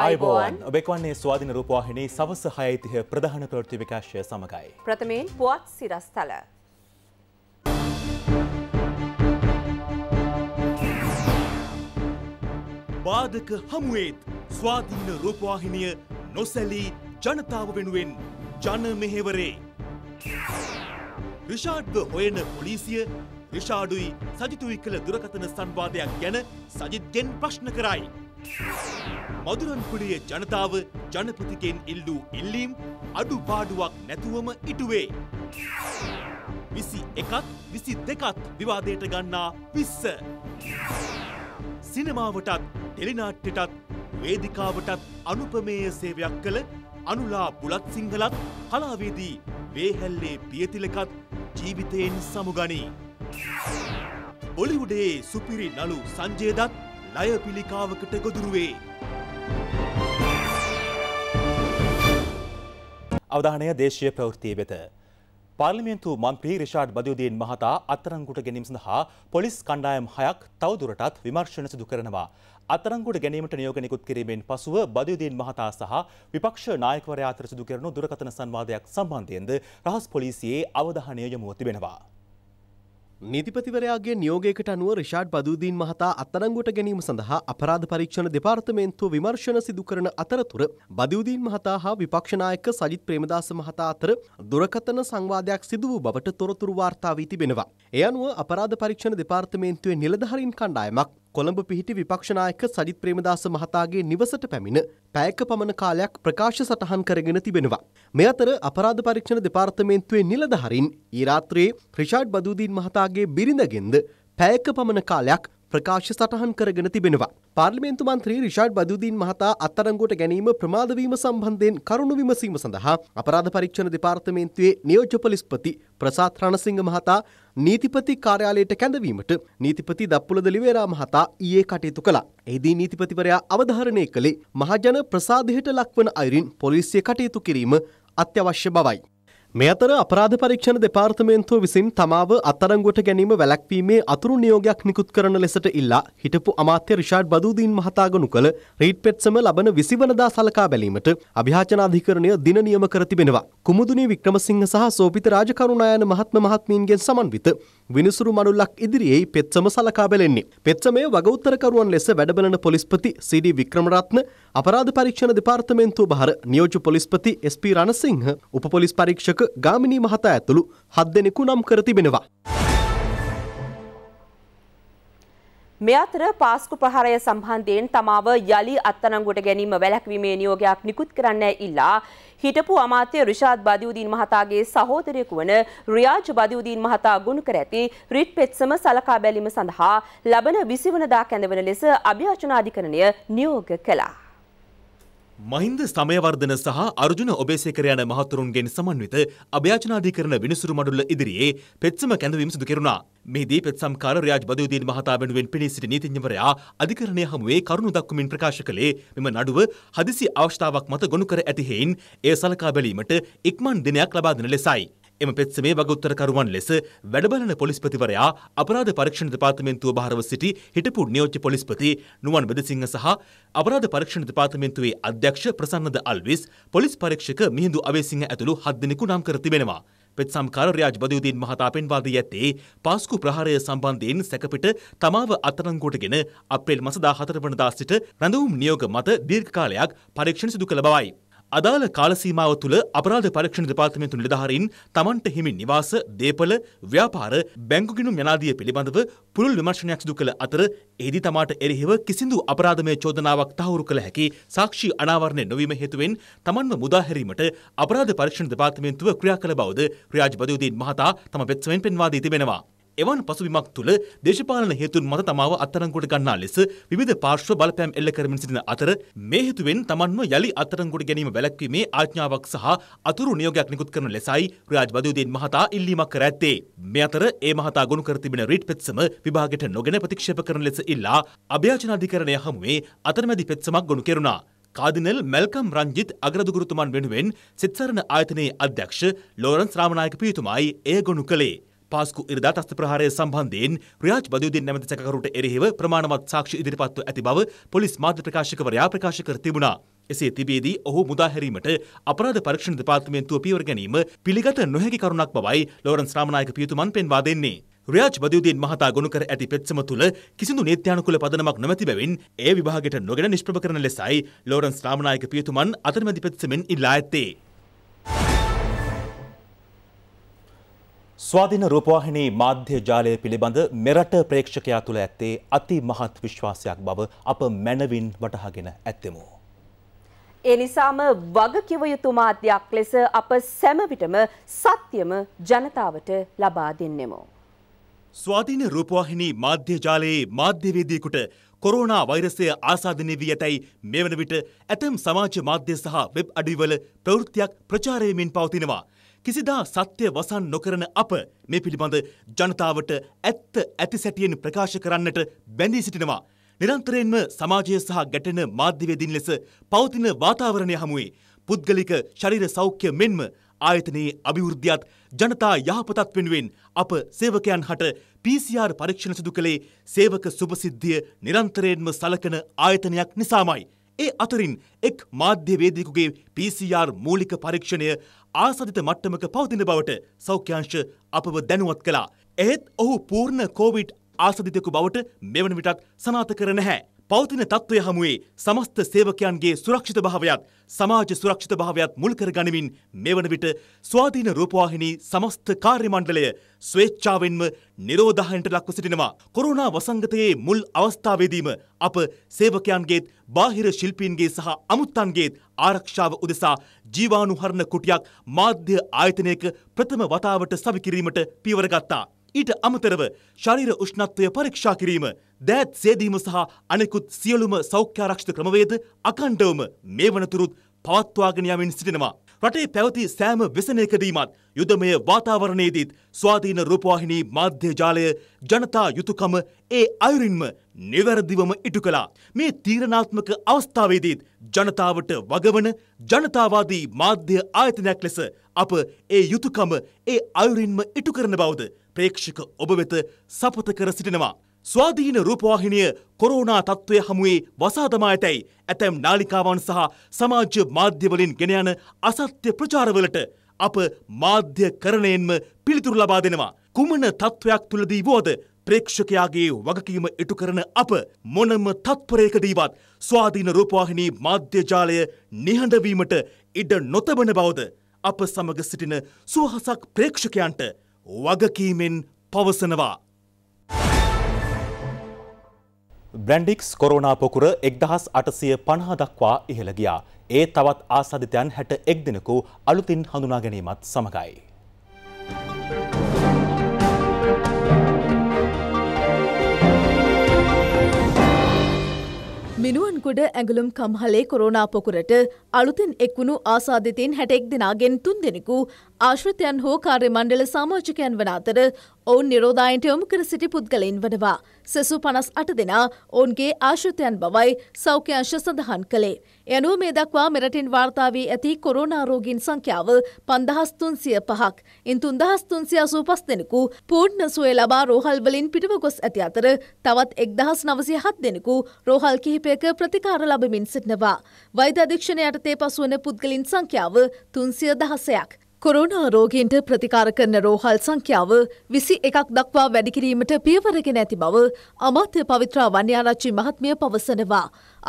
අයිබෝන් ඔබෙක්වන්නේ ස්වාධින රූපවාහිනී සවස හයයිතිහ ප්‍රධාන ප්‍රෘති විකාශය සමඟයි. ප්‍රථමයෙන් පුවත් සිරස්තල. බාධක හමුවේත් ස්වාධීන රූපවාහිනිය නොසැලී ජනතාව වෙනුවෙන් ජන මෙහෙවරේ. රිෂාඩ්ව හොයන පොලිසිය රිෂාඩුයි සජිතුයි කළ දුරකතන සංවාදයක් ගැන සජිත්ගෙන් ප්‍රශ්න කරයි. මදුරන්පුඩිය ජනතාව ජනපතිකෙන් ඉල්ලූ ඉල්ලීම් අඩු පාඩුවක් නැතුවම ඉටුවේ. විසි එකත් විසි දෙකත් විවාදයට ගන්නා පිස්ස. සිනමාවටත් ටෙලිනාට්ටටත් වේදිකාවටත් අනුපමේය සේවයක් කළ අනුලා බුලත් සිංහලත් කලාවේදී වේහැල්ලේ පියතිලකත් ජීවිතයෙන් සමුගනී. ඔලිවුඩේ සුපිරි නලු සංජයදත් ණය පිළිකාවකට ගොදුරුවේ. අවධානය දේශීය ප්‍රවෘත්තිය වෙත. පාර්ලිමේන්තු මන්ත්‍රී රිෂාඩ් බදයුදීන් මහතා අත්තරංගුට ගැනීම සඳහා පොලිස් කණ්ඩායම් හයක් තවදුරටත් විමර්ශන සිදු කරනවා. අත්තරංගුට ගැනීමට නියෝග නිකුත් කිරීමෙන් පසුව බදයුදීන් මහතා සහ විපක්ෂ නායකවරයා අතර සිදු කරන දුරකථන සංවාදයක් සම්බන්ධයෙන්ද රහස් පොලිසියේ අවධානය යොමුව තිබෙනවා. නීතිපතිවරයාගේ නියෝගයකට අනුව රිෂාඩ් බදූදීන් මහතා අත්තරංගුවට ගැනීම සඳහා අපරාධ පරීක්ෂණ දෙපාර්තමේන්තුව විමර්ශන සිදු කරන අතරතුර බදූදීන් මහතා හා විපක්ෂනායක සජිත් ප්‍රේමදාස මහතා අතර දුරකතන සංවාදයක් සිදු වූ බවට තොරතුරු වාර්තා වී තිබෙනවා. ඒ අනුව අපරාධ පරීක්ෂණ දෙපාර්තමේන්තුවේ නිලධාරීන් කණ්ඩායමක් කොළඹ පිහිටි විපක්ෂනායක සජිත් ප්‍රේමදාස මහතාගේ නිවසට පැමිණ පැයක පමණ කාලයක් ප්‍රකාශ සටහන් කරගෙන තිබෙනවා. මේ අතර අපරාධ පරීක්ෂණ දෙපාර්තමේන්තුවේ නිලධහරින් ඊරාත්‍රයේ ක්‍රිෂාඩ් බදූදීන් මහතාගේ බිරිඳගෙන්ද පැයක පමණ කාලයක් ප්‍රකාශ සටහන් කරගෙන තිබෙනවා. පාර්ලිමේන්තු මන්ත්‍රී රිෂාඩ් බදුදීන් මහතා අත්අඩංගුවට ගැනීම ප්‍රමාදවීම සම්බන්ධයෙන් කරුණු විමසීම සඳහා අපරාධ පරීක්ෂණ දෙපාර්තමේන්තුවේ නියෝජ්‍ය පොලිස්පති ප්‍රසාත් රණසිංහ මහතා නීතිපති කාර්යාලයට කැඳවීමට නීතිපති දප්පුල දෙලිවේරා මහතා ඊයේ කටයුතු කළා. එහිදී නීතිපතිවරයා අවධාරණය කළේ මහජන ප්‍රසාදයට ලක්වන අයුරින් පොලිසිය කටයුතු කිරීම අත්‍යවශ්‍ය බවයි. මේ අතර අපරාධ පරීක්ෂණ දෙපාර්තමේන්තුව විසින් තමාව අත්අඩංගුවට ගැනීම වැළැක්වීමේ අතුරු නියෝගයක් නිකුත් කරන ලෙසට ඉල්ලා හිටපු අමාත්‍ය රිෂාඩ් බදූදීන් මහතා ගනු කළ රීඩ් පෙට්සම ලබන 20 වනදා සලකා බැලීමට අභියාචන අධිකරණය දින නියම කර තිබෙනවා. කුමුදුනි වික්‍රමසිංහ සහ සෝපිත රාජකරුණායන මහත්ම මහත්මීන්ගෙන් සමන්විත විනිසුරු මනුල්ලක් ඉදිරියේ පෙත්සම සලකා බැලෙන්නේ. පෙත්සමේ වගඋත්තරකරුවන් ලෙස වැඩබලන පොලිස්පති සීඩී වික්‍රමරත්න, අපරාධ පරීක්ෂණ දෙපාර්තමේන්තුව බහර නියෝජ්‍ය පොලිස්පති එස්.පී. රණසිංහ, උප පොලිස් පරීක්ෂක ගාමිණී මහතා ඇතුළු හත් දෙනෙකු නම් කර තිබෙනවා. මේ අතර පාස්කු ප්‍රහාරය සම්බන්ධයෙන් තමාව යළි අත්අඩංගුවට ගැනීම වැළැක්වීමේ නියෝගයක් නිකුත් කරන්න ඉල්ලා හිටපු අමාත්‍ය රිෂාද් බදියුදීන් මහතාගේ සහෝදරයෙකු වන රියාජ් බදියුදීන් මහතා ගුණ කර ඇති රිට් පෙත්සම සලකා බැලීම සඳහා ලබන 20 වෙනිදා කැඳවන ලෙස අභියාචන අධිකරණය නියෝග කළා. මහින්ද සමයවර්ධන සහ අර්ජුන ඔබේසේකර යන මහතුරුන්ගෙන් සමන්විත අභයාචනාධිකරණ විනිසුරු මඩුල්ල ඉදිරියේ පෙත්සම කැඳවීම සිදු කෙරුණා. මෙහිදී පෙත්සම් කාර රියාජ් බදෝදීන් මහතා වෙනුවෙන් පිණී සිටි නීතිඥවරයා අධිකරණය හමුවේ කරුණු දක්වමින් ප්‍රකාශ කළේ මෙම නඩුව හදිසි අවස්ථාවක් මත ගොනු කර ඇති හේයින් එය සලකා බැලීමට ඉක්මන් දිනයක් ලබා දෙන ලෙසයි. එම පෙත්සමේ වගඋත්තරකරුවන් ලෙස වැඩබලන පොලිස්පතිවරයා අපරාධ පරීක්ෂණ දෙපාර්තමේන්තුව භාරව සිටි හිටපු නියෝජ්‍ය පොලිස්පති නුවන් වෙදසිංහ සහ අපරාධ පරීක්ෂණ දෙපාර්තමේන්තුවේ අධ්‍යක්ෂ ප්‍රසන්නද අල්විස් පොලිස් පරීක්ෂක මිහිඳු අවේසිංහ ඇතුළු හත් දෙනෙකු නම් කර තිබෙනවා. පෙත්සම්කාර රාජ් බදයුදීන් මහතා පෙන්වා දී ඇත්තේ පාස්කු ප්‍රහාරය සම්බන්ධයෙන් සැකපිට තමාව අත්තරංගොටගෙන අප්‍රේල් මස 14 වනදා සිට රැඳවුම් නියෝග මත දීර්ඝ කාලයක් පරීක්ෂණ සිදු කළ බවයි. අදාළ කාලසීමාව තුළ අපරාධ පරීක්ෂණ දෙපාර්තමේන්තු නිලධාරීන් තමන්ට හිමි නිවාස, දේපළ, ව්‍යාපාර, බැංකු ගිණුම් යනාදිය පිළිබඳව පුළුල් විමර්ශනයක් සිදු කළ අතර එහිදී තමාට එරෙහිව කිසිදු අපරාධමය චෝදනාවක් තහවුරු කළ හැකි සාක්ෂි අනාවරණය නොවීම හේතුවෙන් තමන්ව මුදා හැරීමට අපරාධ පරීක්ෂණ දෙපාර්තමේන්තුව ක්‍රියා කළ බවද ක්‍රියාජ් බදයුදීන් මහතා තම වෙත්සමෙන් පෙන්වා දී තිබෙනවා. එවන් පසුබිමක් තුළ දේශපාලන හේතුන් මත තමාව අත්තරංගුවට ගන්නා ලෙස විවිධ පාර්ශ්ව බලපෑම් එල්ල කරමින් සිටින අතර මේ හේතුවෙන් තමන්ව යලි අත්තරංගුවට ගැනීම වැළැක්වීමේ ආඥාවක් සහ අතුරු නියෝගයක් නිකුත් කරන ලෙසයි රියාජ් බදූදීන් මහතා ඉල්ලීමක් කර ඇත්තේ. මේ අතර ඒ මහතා ගොනු කර තිබෙන රීට් පෙත්සම විභාගයට නොගෙන ප්‍රතික්ෂේප කරන ලෙස ඉල්ලා අභ්‍යාචන අධිකරණය හමුවේ අතරමැදි පෙත්සමක් ගොනු කෙරුණා. කාදිනල් මැල්කම් රංජිත් අග්‍රදුගුරුතුමන් වෙනුවෙන් සිත්සරණ ආයතනයේ අධ්‍යක්ෂ ලෝරන්ස් රාමනායක පියතුමයි එය ගොනු කළේ. පාස්කු ඉරිදා ත්‍රස්ත ප්‍රහාරය සම්බන්ධයෙන් රියාජ් බදයුද්දීන් නැමැති සැකකරුට එරෙහිව ප්‍රමාණවත් සාක්ෂි ඉදිරිපත්ව ඇති බව පොලිස් මාධ්‍ය ප්‍රකාශකවරයා ප්‍රකාශ කර තිබුණා. එසේ තිබේදී ඔහු මුදාහැරීමට අපරාධ පරීක්ෂණ දෙපාර්තමේන්තුව පියවර ගැනීම පිළිගත නොහැකි කරුණක් බවයි ලෝරන්ස් රාමනායක පියතුමන් පෙන්වා දෙන්නේ. රියාජ් බදයුදීන් මහතා ගොනු කර ඇති පෙත්සම තුළ කිසිදු නීත්‍යානුකූල පදනමක් නොමැති බැවින් ඒ විභාගයට නොගෙන නිෂ්ප්‍රභ කරන ලෙසයි ලෝරන්ස් රාමනායක පියතුමන් අතරමැදි පෙත්සමෙන් ඉල්ලා ඇත්තේ. ස්වාධීන රූපවාහිනී මාධ්‍ය ජාලය පිළිබඳ මෙරට ප්‍රේක්ෂකයා තුළ ඇත්තේ අති මහත් විශ්වාසයක් බව අප මැනවින් වටහාගෙන ඇත්තෙමු. ඒ නිසාම වගකිව යුතු මාධ්‍යයක් ලෙස අප සැමවිටම සත්‍යම ජනතාවට ලබා දෙන්නෙමු. ස්වාධීන රූපවාහිනී මාධ්‍ය ජාලයේ මාධ්‍යවේදීකුට කොරෝනා වෛරසය ආසාධනය වී ඇතැයි මෙවන විට ඇතැම් සමාජ මාධ්‍ය සහ වෙබ් අඩිවල ප්‍රවෘත්තියක් ප්‍රචාරයමින් පවතිනවා. කිසිදා සත්‍ය වසන් නොකරන අප මේ පිළිබඳ ජනතාවට ඇත්ත ඇති සැටියෙන් ප්‍රකාශ කරන්නට බැඳී සිටිනවා. නිරන්තරයෙන්ම සමාජය සහ ගැටෙන මාධ්‍යවේදීන් ලෙස පවතින වාතාවරණය හමුවේ පුද්ගලික ශරීර සෞඛ්‍ය මෙන්ම ආයතනයේ අභිවෘද්ධියත් ජනතා යහපතත් වෙනුවෙන් අප සේවකයන් හට PCR පරීක්ෂණ සිදු කළේ සේවක සුභසිද්ධිය නිරන්තරයෙන්ම සලකන ආයතනයක් නිසාමයි. ඒ අතරින් එක් මාධ්‍යවේදීකුගේ PCR මූලික පරීක්ෂණය ආසධිත මට්ටමක පවතින බවට සෞඛ්‍යංශ අපව දැනුවත් කළා. එහෙත් ඔහු පූර්ණ කෝවිඩ් ආසධිතකු බවට මෙවන විටත් සනාත කර නැහැ. පවතින තත්ත්වය හමුවේ සමස්ත සේවකයන්ගේ සුරක්ෂිත භාවයත් සමාජ සුරක්ෂිත භාවයත් මුල් කර ගනිමින් මෙවන විට ස්වාධීන රූපවාහිනී සමස්ත කාර්ය මණ්ඩලය ස්වේච්ඡාවෙන්ම නිරෝධායනට ලක්ව සිටිනවා. කොරෝනා වසංගතයේ මුල් අවස්ථාවේදීම අප සේවකයන්ගේත් බාහිර ශිල්පීන්ගේ සහ අමුත්තන්ගේත් ආරක්ෂාව උදෙසා ජීවානුහරණ කුටියක් මාධ්‍ය ආයතනයක ප්‍රථම වතාවට සවිකිරීමට පියවර ගත්තා. ඊට අමතරව ශරීර උෂ්ණත්වය පරීක්ෂා කිරීම, දෑත් සේදීම සහ අනෙකුත් සියලුම සෞඛ්‍යාරක්ෂිත ක්‍රමවේද අකණ්ඩවම මේ වනතුරුත් පවත්වාගෙන යමින් සිටිනවා. රටේ පැවති සෑම වෙසනයකදීමත් යුදමය වාතාවරණයේදීත් ස්වාධීන රූපවාහිනී මාධ්‍ය ජාලය ජනතා යුතුකම ඒ අයුරින්ම නිවැරදිවම ඉටු කළා. මේ තීරණාත්මක අවස්ථාවේදීත් ජනතාවට වගවන ජනතාවාදී මාධ්‍ය ආයතනයක් ලෙස අප ඒ යුතුකම ඒ අයුරින්ම ඉටු කරන බවද ප්‍රේක්ෂක ඔබ වෙත සපත කර සිටිනවා. ස්වාධීන රූපවාහිනිය කොරෝනා තත්ත්වය හමුවේ වසාදමා ඇතැයි ඇතැම් නාලිකාවන් සහ සමාජ්‍ය මාධ්‍යවලින් ගෙන යන අසත්‍ය ප්‍රචාරවලට අප මාධ්‍ය කරණයෙන්ම පිළිතුරු ලබා දෙනවා. කුමන තත්ත්වයක් තුළදී වුවද ප්‍රේක්ෂකයාගේ වගකීම ඉටු කරන අප මොනම තත්පරයකදීවත් ස්වාධීන රූපවාහිනී මාධ්‍ය ජාලය නිහඬවීමට ඉඩ නොතබන බවද අප සමග සිටින සුවහසක් ප්‍රේක්ෂකයන්ට වගකීමෙන් පවසනවා. බ්‍රන්ඩික්ස් කොරෝනාපොකුර එක්දහස් අටසය පණහා දක්වා ඉහළ ගියා. ඒ තවත් ආසාධිතයන් හැට එක් දෙනකු අලුතින් හඳුනා ගැනීමත් සමඟයි. මිනුවන්කුඩ ඇගුලුම් කම්හලේ කොරෝනාපොකුරට අලුතින් එක්වුණු ආසාධිතයෙන් හැටෙක් දෙනාගෙන් තුන් දෙනෙකු ආශ්‍රිතයන් හෝ කාර්ය මණ්ඩල සාමාජිකයන් වන අතර ඔවුන් නිරෝධායන්ට යොමු කර සිටි පුද්ගලයින් වනවා. සෙසු පනස් අට දෙනා ඔවුන්ගේ ආශ්‍රිතයන් බවයි සෞඛ්‍යංශ සඳහන් කළේ. එනුව මේ දක්වා මෙරටින් වාර්තාාවී ඇති කොරෝනාරෝගීන් සංඛ්‍යාව පන්දහස්තුන්සිය පහක්. ඉන් තුන්දහස්තුන්සිය අසූ පස් දෙනෙකු පූර්ණ සුවේ ලබා රෝහල්වලින් පිටව ගොස් ඇති අතර තවත් එක්දහස් නවසිය හත් දෙනෙකු රෝහල් කිහිපයක ප්‍රතිකාර ලබමින් සිටනවා. වෛද අධීක්ෂණයටතේ පසුවන පුද්ගලින් සංඛ්‍යාව තුන්සිය දහසයක්. කොරුණා රෝගීන්ට ප්‍රතිකාර කරන රෝහල් සංඛ්‍යාව විසි එකක් දක්වා වැඩිකිරීමට පියවරගෙන ඇති බව අමාත්‍ය පවිත්‍රා වන්‍යාරච්චි මහත්මිය පවසනවා.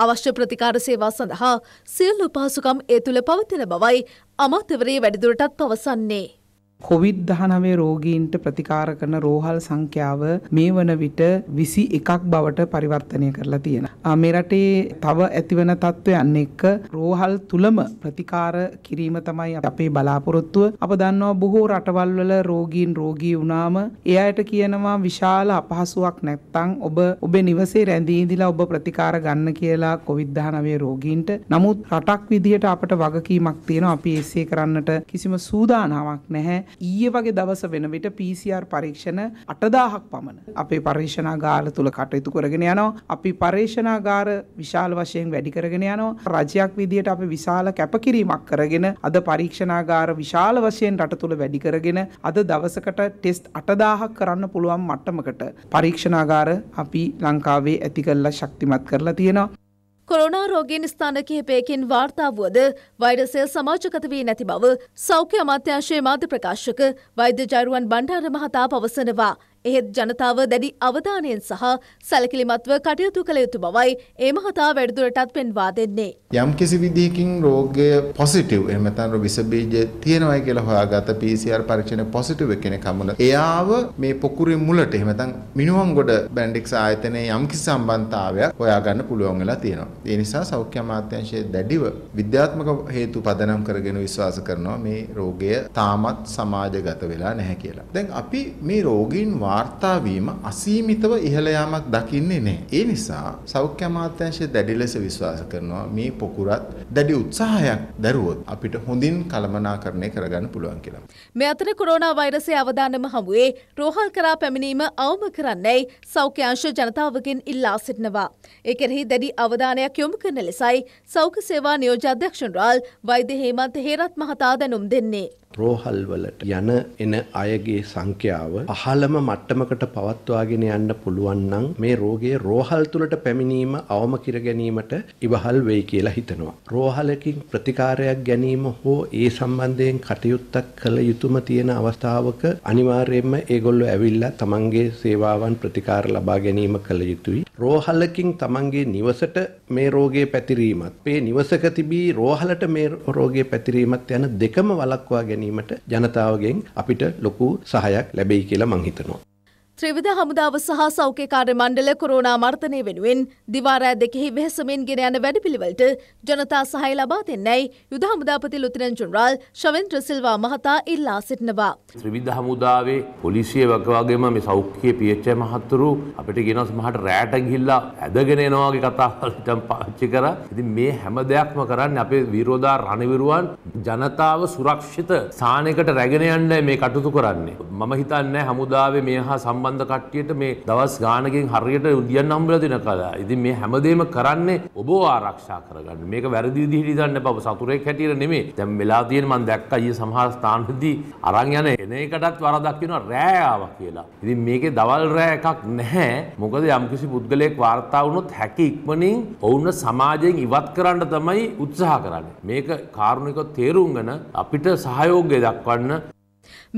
අවශ්‍ය ප්‍රතිකාර සේවා සඳහා සියල්ලු පහසුකම් ඒ තුළ පවතින බවයි අමාත්‍යවරේ වැඩිදුරටත් පවසන්නේ. කොවිD-19 රෝගීන්ට ප්‍රතිකාර කරන රෝහල් සංඛ්‍යාව මේ වන විට 21ක් බවට පරිවර්තනය කරලා තියෙනවා. මේ රටේ තව ඇතිවන තත්ත්වයන් එක්ක රෝහල් තුලම ප්‍රතිකාර කිරීම තමයි අපේ බලාපොරොත්තුව. අප දන්නවා බොහෝ රටවල් වල රෝගීන් රෝගී වුණාම ඒ අයට කියනවා විශාල අපහසුාවක් නැත්තම් ඔබ ඔබේ නිවසේ රැඳී ඉඳලා ඔබ ප්‍රතිකාර ගන්න කියලා කොවිD-19 රෝගීන්ට. නමුත් රටක් විදිහට අපට වගකීමක් තියෙනවා. අපි එසේ කරන්නට කිසිම සූදානමක් නැහැ. ඊයේ වගේ දවස වෙන විට PCR පරීක්ෂණ 8000ක් පමණ අපේ පරීක්ෂණාගාර තුල කටයුතු කරගෙන යනවා. අපි පරීක්ෂණාගාර විශාල වශයෙන් වැඩි කරගෙන යනවා. රජයක් විදියට අපි විශාල කැපකිරීමක් කරගෙන අද පරීක්ෂණාගාර විශාල වශයෙන් රට තුල වැඩි කරගෙන අද දවසකට ටෙස්ට් 8000ක් කරන්න පුළුවන් මට්ටමකට පරීක්ෂණාගාර අපි ලංකාවේ ඇති කරලා ශක්තිමත් කරලා තියෙනවා. කොරෝනා රෝගීන් ස්ථාන කිහිපයකින් වාර්තා වුවද වෛරසය සමාජගත වී නැති බව සෞඛ්‍ය අමාත්‍යාංශයේ මාධ්‍ය ප්‍රකාශක වෛද්‍ය ජයරුවන් බණ්ඩාර මහතා පවසනවා. එහෙත් ජනතාව දැඩි අවධානයෙන් සහ සැලකිලිමත්ව කටයුතු කළ යුතු බවයි ඒ මහතා වැඩිදුරටත් පෙන්වා දෙන්නේ. යම් කිසි විදිහකින් රෝගය පොසිටිව් එහෙම නැත්නම් විස බීජ තියෙනවයි කියලා හොයාගත PCR පරීක්ෂණ පොසිටිව් කෙනෙක් හමුන. එයාව මේ පොකුරේ මුලට එහෙම නැත්නම් මිනුවන්ගොඩ බැන්ඩික්ස් ආයතනයේ යම් කිසි සම්බන්ධතාවයක් හොයාගන්න පුළුවන් වෙලා තියෙනවා. ඒ නිසා සෞඛ්‍ය අමාත්‍යාංශයේ දැඩිව විද්‍යාත්මක හේතු පදනම් කරගෙන විශ්වාස කරනවා මේ රෝගය තාමත් සමාජගත වෙලා නැහැ කියලා. දැන් අපි මේ රෝගීන් වා වාර්තා වීම අසීමිතව ඉහළ යාමක් දකින්නේ නැහැ. ඒ නිසා සෞඛ්‍ය අමාත්‍යාංශය දැඩි ලෙස විශ්වාස කරනවා මේ පොකුරත් දැඩි උත්සාහයක් දරුවොත් අපිට හොඳින් කළමනාකරණය කරගන්න පුළුවන් කියලා. මේ අතර කොරෝනා වෛරසය අවදානම හමුවේ රෝහල් කරා පැමිණීම අවම කරන්නයි සෞඛ්‍ය අංශ ජනතාවගෙන් ඉල්ලා සිටිනවා. ඒ කෙරෙහි දැඩි අවධානයක් යොමු කරන ලෙසයි සෞඛ්‍ය සේවා නියෝජ්‍ය අධ්‍යක්ෂ ජෙනරාල් වෛද්‍ය හේමන්ත හේරත් මහතා දැනුම් දෙන්නේ. රෝහල් වලට යන එන අයගේ සංඛ්‍යාව පහළම මට්ටමකට පවත්වාගෙන යන්න පුළුවන් නම් මේ රෝගය රෝහල් තුලට පැමිණීම අවම කර ගැනීමට ඉවහල් වෙයි කියලා හිතනවා. රෝහලකින් ප්‍රතිකාරයක් ගැනීම හෝ ඒ සම්බන්ධයෙන් කටයුත්තක් කළ යුතුම තියෙන අවස්ථාවක අනිවාර්යයෙන්ම ඒගොල්ලෝ ඇවිල්ලා තමන්ගේ සේවාවන් ප්‍රතිකාර ලබා ගැනීම කළ යුතුයි. රෝහලකින් තමන්ගේ නිවසට මේ රෝගය පැතිරීමත්, මේ නිවසක තිබී රෝහලට මේ රෝගය පැතිරීමත් යන දෙකම වළක්වා ගැනීම ගැනීමට ජනතාවගෙන් අපිට ලොකු සහයක් ලැබෙයි කියලා මං හිතනවා ත්‍රවිධ හමුදාව සහ සෞඛ්‍යකාර මණ්ඩල කොරෝනා මර්තනය වෙනුවෙන් දිවාරෑ දෙකෙහි වෙහසමෙන් ගෙන යන වැඩපිළිවෙලට ජනතා සහය ලබා දෙන්නයි යුද හමුදාපති ලුතිරන් ජනරාල් ශවෙන්ද්‍ර සිල්වා මහතා ඉල්ලා සිටිනවා. ත්‍රිවිධ හමුදාවේ පොලිසිය වගේම මේ සෞඛ්‍ය PHI මහතුරු අපිට කියනවා සමහරට රැට ගිහිල්ලා ඇදගෙන එනවා වගේ කතාවලින් පාවිච්චි කරා. ඉතින් මේ හැම දෙයක්ම කරන්නේ අපේ විරෝධා රණවිරුවන් ජනතාව සුරක්ෂිත ස්ථානයකට රැගෙන යන්නයි මේ කටයුතු කරන්නේ. මම හිතන්නේ හමුදාවේ මේ හා සම්බන්ධ සම්බන්ධ කට්ටියට මේ දවස් ගානකින් හරියට උදියන් හම්බලා දෙන කලා. ඉතින් මේ හැමදේම කරන්නේ ඔබව ආරක්ෂා කරගන්න. මේක වැරදි විදිහට ඉදන්න එපා. සතුරෙක් හැටියට නෙමෙයි. දැන් වෙලා තියෙන මම දැක්කා ඊයේ සමහර ස්ථානවලදී අරන් යන එන එකටත් වරදක් වෙනවා රෑ ආවා කියලා. ඉතින් මේකේ දවල් රෑ එකක් නැහැ. මොකද යම්කිසි පුද්ගලයෙක් වාර්තා වුණොත් හැකි ඉක්මනින් ඔවුන් සමාජයෙන් ඉවත් කරන්න තමයි උත්සාහ කරන්නේ. මේක කාරුණිකව තේරුම් ගන්න අපිට සහයෝගය දක්වන්න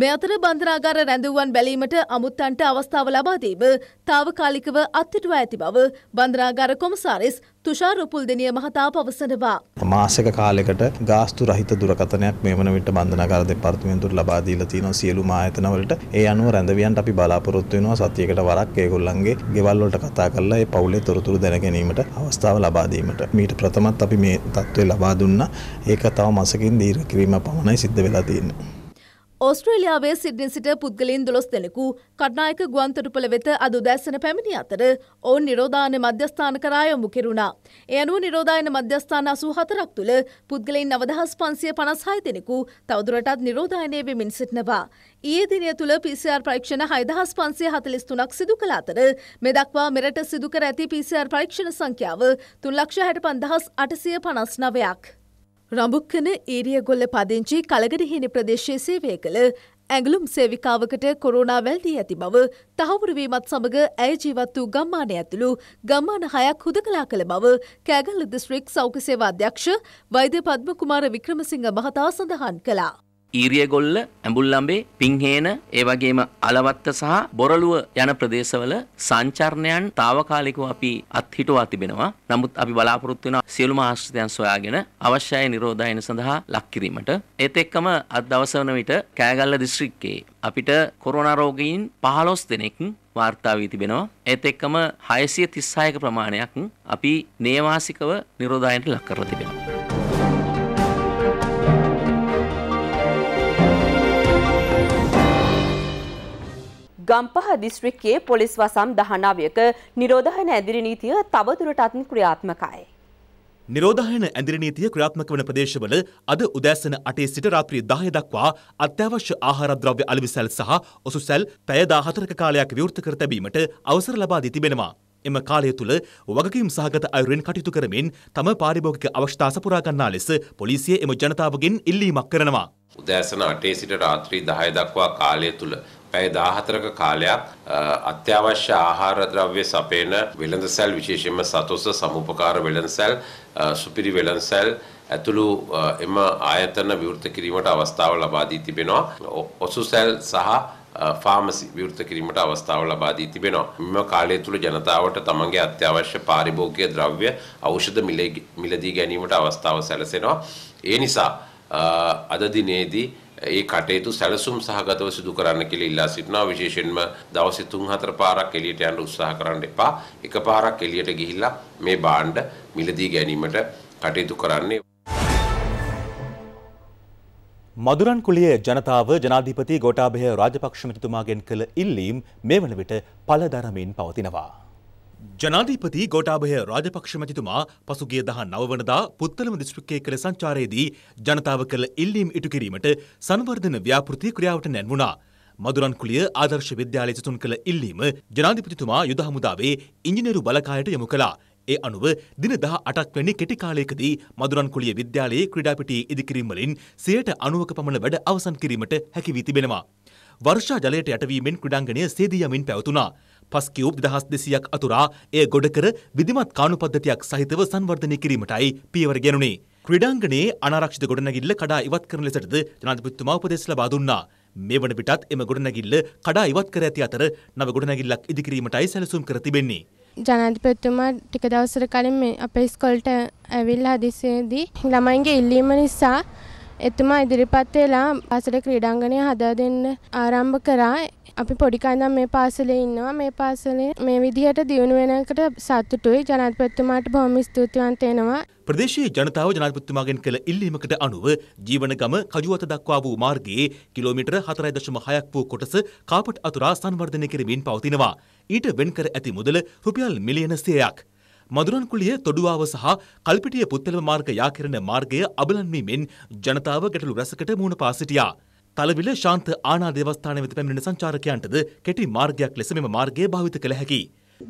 මේ අතර බන්ධනාගාර රැඳවුවන් බැලීමට අමුත්තන්ට අවස්ථාව ලබාදීම තාවකාලිකව අත්තිටුවා ඇති බව බන්ධනාගාර කොමසාරිස් තුෂාර උපුල්දෙනිය මහතා පවසනවා. මාසක කාලෙකට ගාස්තු රහිත දුරකථනයක් මේ වන විට බන්ධනාගාර දෙපාර්තමේන්තුවට ලබා දීලා තියෙනවා සියලුම ආයතනවලට. ඒ අනුව රැඳවියන්ට අපි බලාපොරොත්තු වෙනවා සතියකට වරක් ඒගොල්ලන්ගේ ගෙවල් වලට කතා කරලා ඒ පවුලේ තොරතුරු දැන ගැනීමට අවස්ථාව ලබා දීමට. මීට ප්‍රථමත් අපි මේ තත්ත්වය ලබා දුන්නා. ඒක තව මාසකින් දීර්ඝ කිරීම පමණයි සිද්ධ වෙලා තියෙන්නේ. ඔස්ට්‍රේලියාවේ සිඩ්නින් සිට පුද්ගලින් දොළොස් දෙනෙකු කට්නායක ගුවන්තොටුපළ වෙත අද උදැස්සන පැමිණි අතර ඔවුන් නිරෝධායන මධ්‍යස්ථාන කරා යොමු කෙරුණා. ඒ අනුව නිරෝධායන මධ්‍යස්ථාන 84ක් තුල පුද්ගලයන් 9556 දෙනෙකු තවදුරටත් නිරෝධායනයේ වෙමින් සිටිනවා. ඊයේ දිනය තුල PCR පරීක්ෂණ 6543ක් සිදු කළ අතර මේ දක්වා මෙරට සිදු කර ඇති PCR පරීක්ෂණ සංඛ්‍යාව 365859ක්. රඹුක්කන ඊරියගොල්ල පදිංචි කළගඩහිනි ප්‍රදේශයේ සේවය කළ ඇගලුම් සේවිකාවකට කොරුණා වැල්දී ඇති බව තහවුරුවීමත් සමඟ ඇය ජීවත් වූ ගම්මානය ඇතුළු ගම්මාන හයක් හුද කලා කළ බව කෑගල්ල දිස්ත්‍රික් සෞඛ්‍ය සේවා අධ්‍යක්ෂ වෛද්‍ය පද්ම කුමාර වික්‍රමසිංහ මහතා සඳහන් කළා. ඊරියගොල්ල ඇඹුල්ලඹේ පිංහේන ඒ වගේම අලවත්ත සහ බොරළුව යන ප්‍රදේශවල සංචරණයන් తాවකාලිකව අපි අත්හිටුවා තිබෙනවා. නමුත් අපි බලාපොරොත්තු වෙන සියලුම ආශ්‍රිතයන් සොයාගෙන අවශ්‍ය නිරෝධායන සඳහා ලක් කිරීමට ඒත් එක්කම අද දවස වන විට කෑගල්ල දිස්ත්‍රික්කයේ අපිට කොරෝනා රෝගීන් 15 දෙනෙක් වාර්තා වී තිබෙනවා. ඒත් එක්කම 636ක ප්‍රමාණයක් අපි නේවාසිකව නිරෝධායනට ලක් කරලා තිබෙනවා. ගම්පහ දිස්ත්‍රික්කයේ පොලිස් වසම් 19ක නිරෝධායන ඇඳිරි නීතිය තවදුරටත් ක්‍රියාත්මකයි. නිරෝධායන ඇඳිරි නීතිය ක්‍රියාත්මක වන ප්‍රදේශවල අද උදෑසන 8 සිට රාත්‍රී 10 දක්වා අත්‍යවශ්‍ය ආහාරද්‍රව්‍ය අලෙවිසැල් සහ ඔසුසැල් පැය 14ක කාලයක් විවෘත කර තැබීමට අවසර ලබා දී තිබෙනවා. එම කාලය තුළ වගකීම් සහගත අයුරෙන් කටයුතු කරමින් තම පාරිභෝගික අවශ්‍යතා සපුරා ගන්නා ලෙස පොලිසිය එම ජනතාවගෙන් ඉල්ලීමක් කරනවා. උදෑසන 8 සිට රාත්‍රී 10 දක්වා කාලය තුළ පැය 14ක කාලයක් අත්‍යවශ්‍ය ආහාර ද්‍රව්‍ය සපයන වෙළඳසැල් විශේෂයෙන්ම සතොස සමුපකාර වෙළඳසැල් සුපිරි වෙළඳසැල් ඇතුළු එම ආයතන විවෘත කිරීමට අවස්ථාව ලබා දී තිබෙනවා ඔසුසැල් සහ ෆාමසි විවෘත කිරීමට අවස්ථාව ලබා දී තිබෙනවා. මෙම කාලය තුල ජනතාවට තමන්ගේ අත්‍යවශ්‍ය පාරිභෝගික ද්‍රව්‍ය ඖෂධ මිලදී ගැනීමට අවස්ථාව සැලසෙනවා. ඒ නිසා අද දිනේදී ඒ කටයුතු සැලසුම් සහගතව සිදු කරන්න කියලා ඉල්ලා සිටිනවා විශේෂයෙන්ම දවසේ 3-4 පාරක් එළියට යන්න උත්සාහ කරන්න එපා එකපාරක් එළියට ගිහිල්ලා මේ භාණ්ඩ මිලදී ගැනීමට කටයුතු කරන්නේ මදුරන් කුලිය ජනතාව ජනාධිපති ගෝටාභය රාජපක්ෂ මැතිතුමාගෙන් කළ ඉල්ලීම් මේ වන විට පළදරමින් පවතිනවා. ජනාධීපති ගෝටාභය රාජපක්ෂ මැතිතුමා පසුගිය දහ නවවනදා පුත්තලම දිස්ත්‍රික්කයේ කළ සංචාරයේදී ජනතාව කළ ඉල්ලීම් ඉටු කිරීමට සංවර්ධන ව්‍යාපෘති ක්‍රියාවට නැන්වුණා. මදුරන් කුලිය ආදර්ශ විද්‍යාලය සිසුන් කළ ඉල්ලීම ජනාධිපතිතුමා යුද හමුදාවේ ඉංජිනේරු බලකායට යොමු කළා. ඒ අනුව දින දහ අටක් වැනි කෙටි කාලයකදී මදුරන් කුලිය විද්‍යාලයේ ක්‍රීඩාපිටියේ ඉදිකිරීම් වලින් 90ක පමණ වැඩ අවසන් කිරීමට හැකි වී තිබෙනවා. වර්ෂා ජලයට යටවීමෙන් ක්‍රීඩාංගණය සේදී යමින් පැවතුණා. පස් කියූප් දහස් දෙසියක් අතුරා එය ගොඩකර විධමත් කාණු පද්ධතියක් සහිතව සංවර්ධනය කිරීමටයි පියවර ගැනුණේ. ක්‍රඩාංගනයේ අනාරක්ෂිත ගොඩනැගිල්ල කඩා ඉවත් කරන ලෙසටද ජනාධිපතිතුමා උපදෙස් ලබා දුන්නා. මේ වන පිටත් එම ගොඩනැගිල්ල කඩා ඉවත් කර ඇති අතර නව ගොඩනැගිල්ලක් ඉදිකිරීමටයි සැලසුම් කර තිබෙන්නේ. ජනාධිපතිතුමා ටික දවසර කලින් අපේ ස්කොල්ට ඇවිල්ලා හදිසියේදී ළමයින්ගේ ඉල්ලීම නිසා එතුමා ඉදිරිපත් වෙලා පාසල ක්‍රීඩාංගණය හදා දෙන්න ආරම්භ කරා. අපි පොඩි කඳන් මේ පාසලේ ඉන්නවා. මේ පාසලේ මේ විදිහට දියුණු වෙන එකට සතුටුයි. ජනාධිපතිතුමාට බොහොම ස්තුතිවන්ත වෙනවා. ප්‍රදේශයේ ජනතාව ජනාධිපතිතුමාගෙන් කළ ඉල්ලීමකට අනුව ජීවනගම කජුවත දක්වා වූ මාර්ගයේ කිලෝමීටර 4.6ක් වූ කොටස කාපට් අතුරා සංවර්ධනය කිරීමෙන් පවතිනවා. ඊට වෙන්කර ඇති මුදල රුපියල් මිලියන 100ක්. මදුරන්කුලිය තොඩුවාව සහ කල්පිටිය පුත්තලම මාර්ග යාකරන මාර්ගය අබලන්වීමෙන් ජනතාව ගැටලු රැසකට මුණ පා සිටියා. තලවිල ශාන්ත ආනා දේවස්ථාන වෙත පැමිණෙන සංචාරකයන්ටද කෙටි මාර්ගයක් ලෙස මෙම මාර්ගය භාවිත කළ හැකි.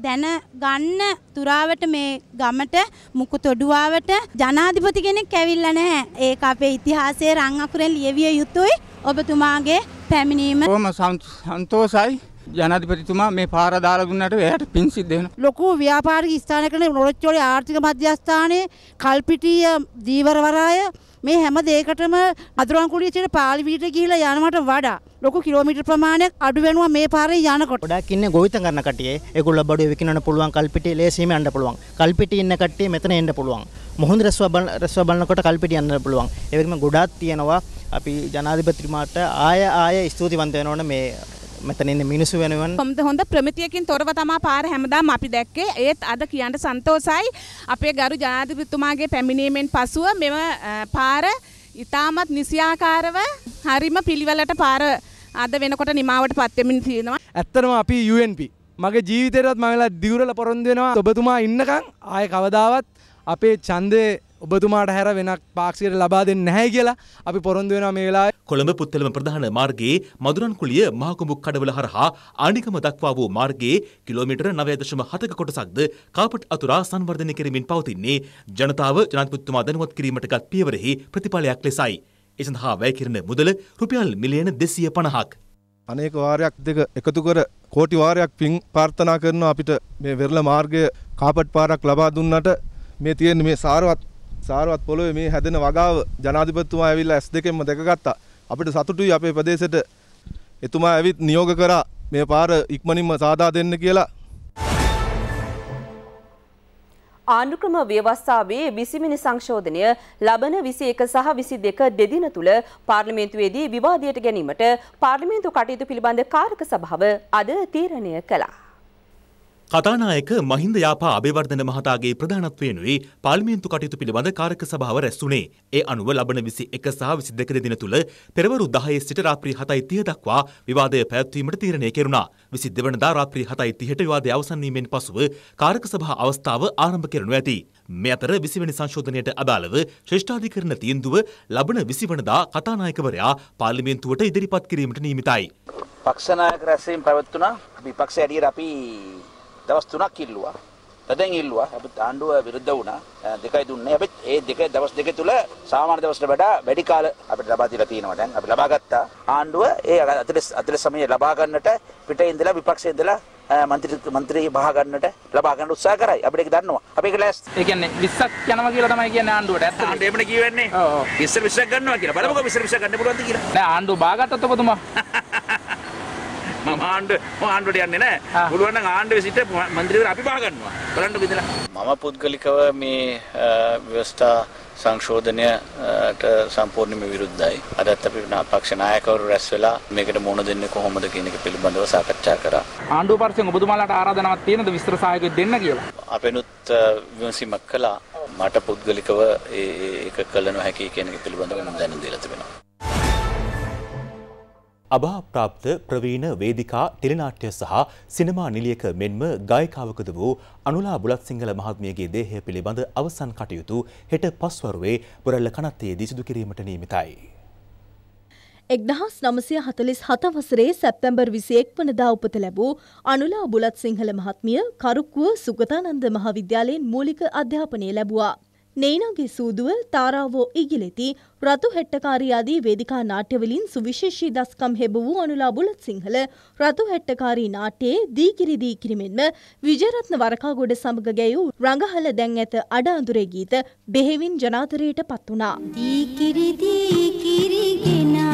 දැන ගන්න තුරාවට මේ ගමට මුකු තොඩුවාවට ජනාධිපති කෙනෙක් ඇවිල්ල නැහැ. ඒක අපේ ඉතිහාසයේ රං අකුරෙන් ලියවිය යුතුයි ඔබතුමාගේ පැමිණීම. කොහොම සන්තෝසයි ජනාධිපතිතුමා මේ පාර දාලා දුන්නට එයාට පින් සිද්ධ වෙනවා. ලොකු ව්‍යාපාරික ස්ථානයකනේ නොරොච්චෝලේ ආර්ථික මධ්‍යස්ථානයේ කල්පිටිය දීවරවරාය මේ හැම දෙයකටම අදුරංකුලිය තියෙන පාලිවිට ගිහිලා යනවට වඩා ලොකු කිලෝමීටර් ප්‍රමාණයක් අඩු වෙනවා මේ පාරේ යනකොට. ගොඩක් ඉන්නේ ගොවිතැන් කරන කට්ටිය. ඒගොල්ලෝ බඩුව විකිනන්න පුළුවන් කල්පිටි ලේසියෙන්ම යන්න පුළුවන්. කල්පිටි ඉන්න කට්ටිය මෙතන එන්න පුළුවන්. මොහොඳ රසව රසව බලනකොට කල්පිටි යන්න පුළුවන්. ඒ වගේම ගොඩාක් තියෙනවා. අපි ජනාධිපතිතුමාට ආය ආය ස්තුතිවන්ත වෙනවනේ මේ මෙතන ඉන්න මිනිස්සු වෙනුවෙන් කොහොමද හොඳ ප්‍රමිතියකින් තොරව තමයි පාර හැමදාම අපි දැක්කේ. ඒත් අද කියන්න සන්තෝසයි අපේ ගරු ජනාධිපතිතුමාගේ පැමිණීමෙන් පසුව මෙම පාර ඉතාමත් නිසියාකාරව හරිම පිළිවෙලට පාර අද වෙනකොට නිමාවට පත් වෙමින් තියෙනවා. ඇත්තටම අපි UNP මගේ ජීවිතේටත් මම වෙලා දියුරලා පොරොන්දු වෙනවා. ඔබතුමා ඉන්නකම් ආයේ කවදාවත් අපේ ඡන්දේ ඔබතුමාට හැර වෙනක් පාක්ෂියට ලබා දෙන්නේ නැහැ කියලා අපි පොරොන්දු වෙනවා මේ වෙලාවේ. කොළඹ පුත්තලම ප්‍රධාන මාර්ගයේ මදුරන් කුලිය මහකුඹුක් කඩවල හරහා ආණිකම දක්වා වූ මාර්ගයේ කිලෝමීටර 9.7ක කොටසක්ද කාපට් අතුරා සංවර්ධනය කිරීමෙන් පවතින්නේ ජනතාව ජනාධිපතිතුමා දැනුවත් කිරීමට ගත් පියවරෙහි ප්‍රතිඵලයක් ලෙසයි. ඒ සඳහා වැය කිරීම මුදල රුපියල් මිලියන 250ක්. අනේක වාරයක් දෙක එකතු කර කෝටි වාරයක් පින් ප්‍රාර්ථනා කරනවා අපිට මේ වෙරළ මාර්ගය කාපට් පාරක් ලබා දුන්නට මේ තියෙන මේ සාරවත් සාරවත් පොළොවේ මේ හැදෙන වගාව ජනාධිපතිතුමා ඇවිල්ලා S2කින්ම දැකගත්තා. අපිට සතුටුයි අපේ ප්‍රදේශයට එතුමා ඇවිත් නියෝග කරා මේ පාර ඉක්මනින්ම සාදා දෙන්න කියලා ආණ්ඩුක්‍රම ව්‍යවස්ථාවේ විසිමිනි සංශෝධනය ලබන විසි එක සහ විසි දෙක දෙදින තුළ පාර්ලිමේන්තුවේදී විවාදයට ගැනීමට පාර්ලිමේන්තු කටයුතු පිළිබඳ කාරක සභාව අද තීරණය කළා. කතානායක මහින්ද යාපා අභිවර්ධන මහතාගේ ප්‍රධානත්වයනුයි පාර්ලිමේන්තු කටයුතු පිළිබඳ කාරක සභාව රැස්වුණේ. ඒ අනුව ලබන 21 සහ 22 දින තුල පෙරවරු 10 සිට රාත්‍රී 7:30 දක්වා විවාදය පැවැත්වීමට තීරණය කෙරුණා. 22 වෙනිදා රාත්‍රී 7:30ට විවාදය අවසන් වීමෙන් පසුව කාරක සභා අවස්ථාව ආරම්භ කරනු ඇති. මේ අතර 20 වෙනි සංශෝධනයට අදාළව ශ්‍රේෂ්ඨාධිකරණ තීන්දුව ලබන 20 වෙනිදා කතානායකවරයා පාර්ලිමේන්තුවට ඉදිරිපත් කිරීමට නියමිතයි. පක්ෂ නායක රැස්වීම පැවැත්වුණා. විපක්ෂ ඇඩියර අපි දවස් 3ක් ඉල්ලුවා. තදෙන් ඉල්ලුවා. අපිට ආණ්ඩුව විරුද්ධ වුණා. දෙකයි දුන්නේ. අපි ඒ දෙකේ දවස් දෙක තුල සාමාන්‍ය දවස්වලට වඩා වැඩි කාල අපිට ලබා දීලා තියෙනවා දැන්. අපි ලබා ගත්තා. ආණ්ඩුව ඒ අතලස් අතලස් සමයේ ලබා ගන්නට පිටේ ඉඳලා විපක්ෂයේ ඉඳලා මන්ත්‍රී මන්ත්‍රී බහ ගන්නට ලබා ගන්න උත්සාහ කරයි. අපිට ඒක දන්නවා. අපි ඒක ලෑස්ති. ඒ කියන්නේ 20ක් යනවා කියලා තමයි කියන්නේ ආණ්ඩුවට. ඇත්තට ආණ්ඩුවේමනේ කියවෙන්නේ. ඔව් ඔව්. 20 20ක් ගන්නවා කියලා. බලමුකෝ 20 20ක් ගන්න පුළුවන්ද කියලා. නෑ ආණ්ඩුව බාගත්තත් ඔබතුමා. මම ආණ්ඩ ආණ්ඩුවට යන්නේ නැහැ. පුළුවන් නම් ආණ්ඩුවේ සිට മന്ത്രിවරු අපි බහගන්නවා. බලන්න බින්දලා. මම පුද්ගලිකව මේ ව්‍යවස්ථා සංශෝධනයට සම්පූර්ණයෙන්ම විරුද්ධයි. අදත් අපි පක්ෂ නායකවරු රැස් වෙලා මේකට මුහුණ දෙන්නේ කොහොමද කියන එක පිළිබඳව සාකච්ඡා කරා. ආණ්ඩුව පරිසෙන් ඔබතුමාලාට ආරාධනාවක් තියෙනද විස්තර සහයෝගය දෙන්න කියලා? අපෙනුත් විමසීමක් කළා. මට පුද්ගලිකව ඒක කළ නොහැකි කියන එක පිළිබඳව මම දැනුම් දීලා තිබෙනවා. අභාප්‍රාප්ත ප්‍රවීණ වේදිකා ටෙලිනාට්‍ය සහ සිනමා නිලියක මෙන්ම ගායිකාවකද වූ අනුලා බුලත්සිංහල මහත්මියගේ දේහය පිළිබඳ අවසන් කටයුතු හෙට පස්වරුවේ පුරල්ල කනත්තයේදී සිදු කිරීමට නියමිතයි. එක්දහස් නමසය හතලිස් හත වසරේ සැප්තැම්බර් විසියෙක් වනදා උපත ලැබූ අනුලා බුලත් සිංහල මහත්මිය කරුක්කුව සුගතානන්ද මහාවිද්‍යාලයෙන් මූලික අධ්‍යාපනය ලැබවා. ನೈನಾಗೆ ಸೂದುವ ತಾರಾವೋ ಇಗಿಲೆತಿ ರತು ಹೆಟ್ಟಕಾರಿಯಾದಿ ವೇದಿಕಾ ನಾಟ್ಯವಿಲಿನ್ ಸುವಿಶೇಷಿ ದಸ್ಕಂ ಹೆಬ್ಬವು ಅನುಲಾ ಬುಲತ್ ಸಿಂಹಲ ರತು ಹೆಟ್ಟಕಾರಿ ನಾಟ್ಯೆ ದೀಕಿರಿ ದೀಕಿರಿ ಮೆನ್ಮ ವಿಜಯರತ್ನ ವರಕಾಗೋಡ ಸಮಗಗೆಯು ರಂಗಹಲ ದೆಂಗೆತ ಅಡ ಅಂದುರೆ ಗೀತ ಬೆಹೆವಿನ್ ಜನಾದರೇಟ ಪತ್ತುನಾ ದೀಕಿರಿ ದೀಕಿರಿಗೆನಾ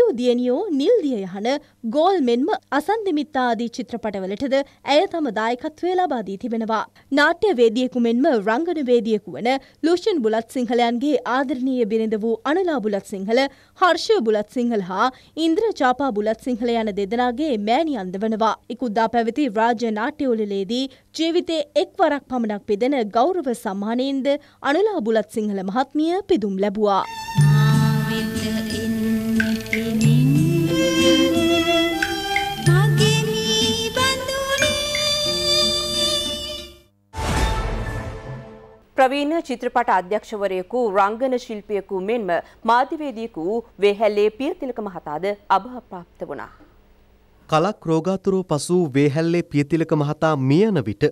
පිටු දියණියෝ නිල් දිය යහන ගෝල් මෙන්ම අසන්දිමිත්තා ආදී චිත්‍රපටවලටද ඇය තම දායකත්වය ලබා දී තිබෙනවා. නාට්‍ය වේදිකු මෙන්ම රංගන වේදිකු වන ලුෂන් බුලත් සිංහලයන්ගේ ආදරණීය බිරිඳ වූ අනුලා බුලත් සිංහල, හර්ෂ බුලත් සිංහල හා ඉන්ද්‍ර චාපා බුලත් සිංහල යන දෙදෙනාගේ මෑණියන්ද වනවා. ඉකුද්දා පැවති රාජ්‍ය නාට්‍ය උළෙලේදී ජීවිතේ එක්වරක් පමණක් පිදෙන ගෞරව සම්මානයෙන්ද අනුලා බුලත් සිංහල මහත්මිය පිදුම් ලැබුවා. ප්‍රවීණ චිත්‍රපට අධ්‍යක්ෂවරයෙකු රංගන ශිල්පියෙකු මෙන්ම මාධ්‍යවේදියෙකු වේහැල්ලේ පියතිලක මහතාද අභාප්‍රාප්ත වුණා. කලක් රෝගාතුරෝ පසු වේහැල්ලේ පියතිලක මහතා මියන විට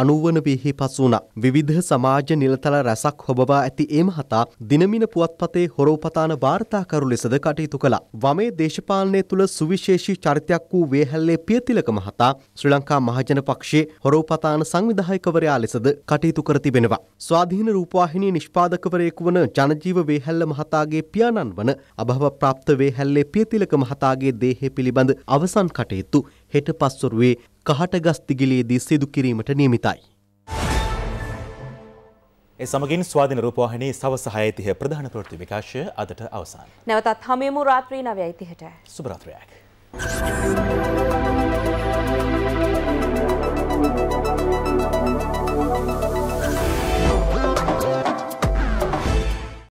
අනුවන පිහි පසුවුණ. විවිධ සමාජ නිලතල රැසක් හොබවා ඇති ඒ මහතා දිනමින පුවත්පතේ හොරෝපතාන වාර්තාකරු ලෙසද කටයුතු කළා. වමේ දේශපාලනය තුළ සුවිශේෂී චරිතයක් වූ වේහැල්ලේ පියතිලක මහතා ශ්‍රී ලංකා මහජන පක්ෂයේ හොරෝපතාන සංවිධායකවරයා ලෙසද කටයුතු කර තිබෙනවා. ස්වාධීන රූපවාහිනී නිෂ්පාදකවරයෙකු වන ජනජීව වේහැල්ල මහතාගේ පියාණන් වන අභව ප්‍රාප්ත වේහැල්ලේ පියතිලක මහතාගේ දේහය පිළිබඳ අවසන් කටයුතු හෙට පස්වරුවේ කහටගස්තිගිලයේදී සිදු කිරීමට නියමිතයි. ඒ සමගින් ස්වාධීන රූපවාහිනී සවස 6:30 ප්‍රධාන ප්‍රවෘත්ති විකාශය අදට අවසන්. නැවතත් හමුවෙමු රාත්‍රී 9:30ට. සුබ රාත්‍රියක්. Thank you.